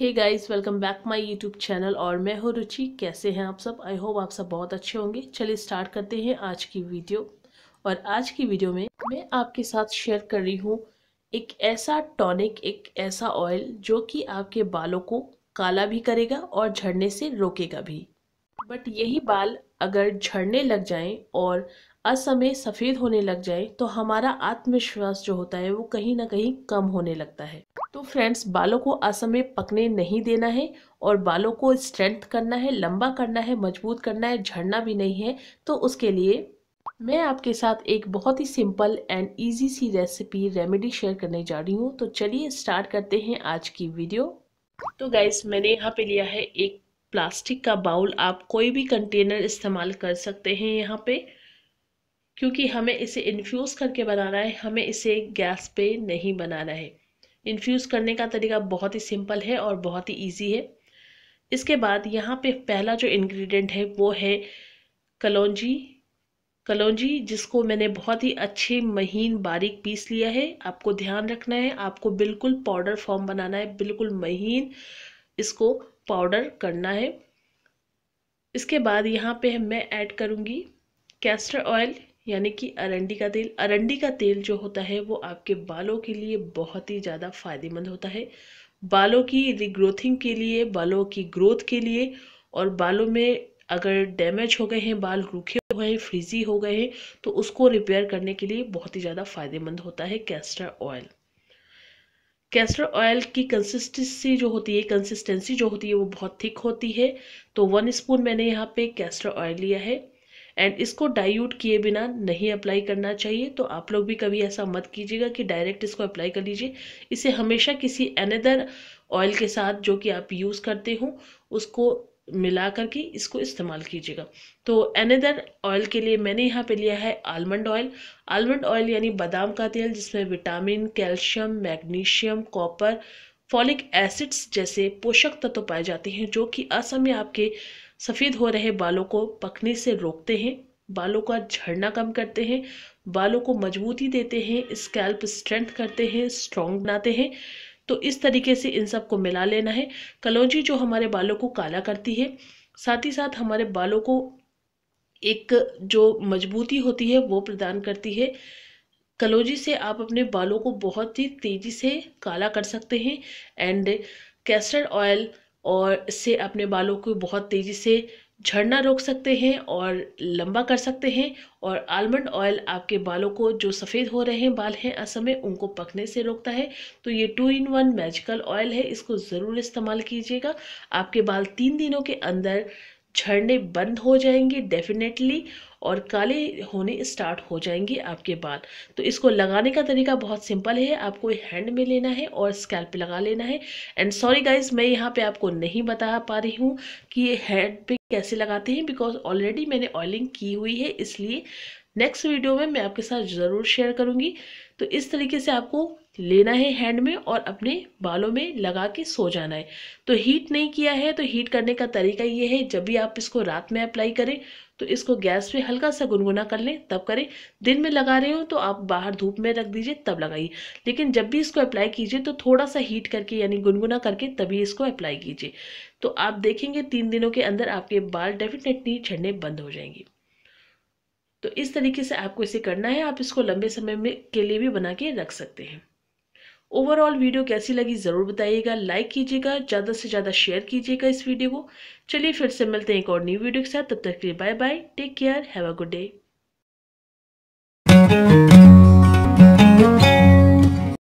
hey guys welcome back my YouTube channel और मैं हूँ रुचि कैसे हैं आप सब आई होप आप सब बहुत अच्छे होंगे चलिए स्टार्ट करते हैं आज की वीडियो और आज की वीडियो में मैं आपके साथ शेयर कर रही हूँ एक ऐसा टॉनिक एक ऐसा ऑयल जो कि आपके बालों को काला भी करेगा और झड़ने से रोकेगा भी बट यही बाल अगर झड़ने लग जाएँ और असमय सफ़ेद होने लग जाए तो हमारा आत्मविश्वास जो होता है वो कहीं ना कहीं कम होने लगता है तो फ्रेंड्स बालों को असमय पकने नहीं देना है और बालों को स्ट्रेंथ करना है लंबा करना है मजबूत करना है झड़ना भी नहीं है तो उसके लिए मैं आपके साथ एक बहुत ही सिंपल एंड इजी सी रेसिपी रेमेडी शेयर करने जा रही हूँ तो चलिए स्टार्ट करते हैं आज की वीडियो तो गाइस मैंने यहाँ पे लिया है एक प्लास्टिक का बाउल आप कोई भी कंटेनर इस्तेमाल कर सकते हैं यहाँ पे क्योंकि हमें इसे इन्फ्यूज़ करके बनाना है हमें इसे गैस पे नहीं बनाना है इन्फ्यूज़ करने का तरीका बहुत ही सिंपल है और बहुत ही ईजी है इसके बाद यहाँ पे पहला जो इंग्रेडिएंट है वो है कलौजी कलौजी जिसको मैंने बहुत ही अच्छे महीन बारीक पीस लिया है आपको ध्यान रखना है आपको बिल्कुल पाउडर फॉर्म बनाना है बिल्कुल महीन इसको पाउडर करना है इसके बाद यहाँ पे मैं ऐड करूँगी कैस्टर ऑयल यानी कि अरंडी का तेल अरंडी का तेल जो होता है वो आपके बालों के लिए बहुत ही ज़्यादा फायदेमंद होता है बालों की रिग्रोथिंग के लिए बालों की ग्रोथ के लिए और बालों में अगर डैमेज हो गए हैं बाल रूखे हुए हैं फ्रीजी हो गए हैं तो उसको रिपेयर करने के लिए बहुत ही ज़्यादा फायदेमंद होता है कैस्टर ऑयल कैस्टर ऑयल की कंसिस्टेंसी जो होती है कंसिस्टेंसी जो होती है वो बहुत थिक होती है तो वन स्पून मैंने यहाँ पे कैस्टर ऑयल लिया है एंड इसको डाइल्यूट किए बिना नहीं अप्लाई करना चाहिए तो आप लोग भी कभी ऐसा मत कीजिएगा कि डायरेक्ट इसको अप्लाई कर लीजिए इसे हमेशा किसी अनदर ऑयल के साथ जो कि आप यूज़ करते हो उसको मिला करके इसको इस्तेमाल कीजिएगा तो अनदर ऑयल के लिए मैंने यहाँ पे लिया है आलमंड ऑयल आलमंड ऑयल यानी बादाम का तेल जिसमें vitamin calcium magnesium copper folic acids जैसे पोषक तत्व तो पाए जाते हैं जो कि असमय आपके सफ़ेद हो रहे बालों को पकने से रोकते हैं बालों का झड़ना कम करते हैं बालों को मजबूती देते हैं स्कैल्प स्ट्रेंथ करते हैं स्ट्रॉन्ग बनाते हैं तो इस तरीके से इन सब को मिला लेना है कलौजी जो हमारे बालों को काला करती है साथ ही साथ हमारे बालों को एक जो मजबूती होती है वो प्रदान करती है कलौजी से आप अपने बालों को बहुत ही तेज़ी से काला कर सकते हैं एंड कैस्टर्ड ऑयल और इससे अपने बालों को बहुत तेज़ी से झड़ना रोक सकते हैं और लंबा कर सकते हैं और आलमंड ऑयल आपके बालों को जो सफ़ेद हो रहे हैं बाल हैं असमय उनको पकने से रोकता है तो ये two in one magical oil है इसको ज़रूर इस्तेमाल कीजिएगा आपके बाल तीन दिनों के अंदर झड़ने बंद हो जाएंगे डेफिनेटली और काले होने स्टार्ट हो जाएंगे आपके बाल तो इसको लगाने का तरीका बहुत सिंपल है आपको हैंड में लेना है और स्कैल्प लगा लेना है एंड सॉरी गाइज मैं यहाँ पे आपको नहीं बता पा रही हूँ कि ये हैंड पे कैसे लगाते हैं बिकॉज ऑलरेडी मैंने ऑयलिंग की हुई है इसलिए नेक्स्ट वीडियो में मैं आपके साथ ज़रूर शेयर करूँगी तो इस तरीके से आपको लेना है हैंड में और अपने बालों में लगा के सो जाना है तो हीट नहीं किया है तो हीट करने का तरीका ये है जब भी आप इसको रात में अप्लाई करें तो इसको गैस पे हल्का सा गुनगुना कर लें तब करें दिन में लगा रहे हो तो आप बाहर धूप में रख दीजिए तब लगाइए लेकिन जब भी इसको अप्लाई कीजिए तो थोड़ा सा हीट करके यानी गुनगुना करके तभी इसको अप्लाई कीजिए तो आप देखेंगे तीन दिनों के अंदर आपके बाल डेफिनेटली झड़ने बंद हो जाएंगे तो इस तरीके से आपको इसे करना है आप इसको लंबे समय में के लिए भी बना के रख सकते हैं ओवरऑल वीडियो कैसी लगी ज़रूर बताइएगा लाइक कीजिएगा ज़्यादा से ज़्यादा शेयर कीजिएगा इस वीडियो को चलिए फिर से मिलते हैं एक और न्यू वीडियो के साथ तब तक के लिए bye bye take care have a good day